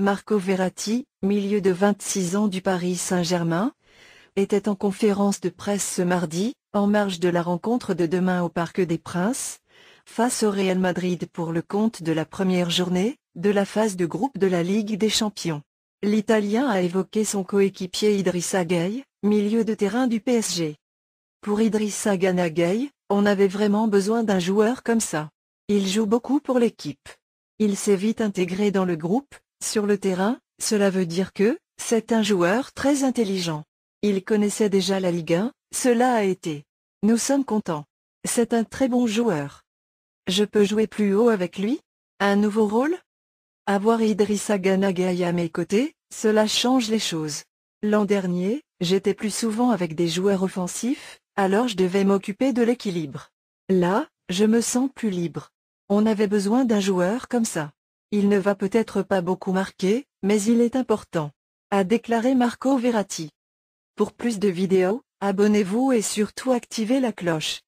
Marco Verratti, milieu de 26 ans du Paris Saint-Germain, était en conférence de presse ce mardi, en marge de la rencontre de demain au Parc des Princes, face au Real Madrid pour le compte de la première journée, de la phase de groupe de la Ligue des Champions. L'Italien a évoqué son coéquipier Idrissa Gueye, milieu de terrain du PSG. Pour Idrissa Gana Gueye, on avait vraiment besoin d'un joueur comme ça. Il joue beaucoup pour l'équipe. Il s'est vite intégré dans le groupe, sur le terrain, cela veut dire que, c'est un joueur très intelligent. Il connaissait déjà la Ligue 1, cela a été. Nous sommes contents. C'est un très bon joueur. Je peux jouer plus haut avec lui Un nouveau rôle Avoir Idrissa Ganagay à mes côtés, cela change les choses. L'an dernier, j'étais plus souvent avec des joueurs offensifs, alors je devais m'occuper de l'équilibre. Là, je me sens plus libre. On avait besoin d'un joueur comme ça. Il ne va peut-être pas beaucoup marquer, mais il est important. A déclaré Marco Verratti. Pour plus de vidéos, abonnez-vous et surtout activez la cloche.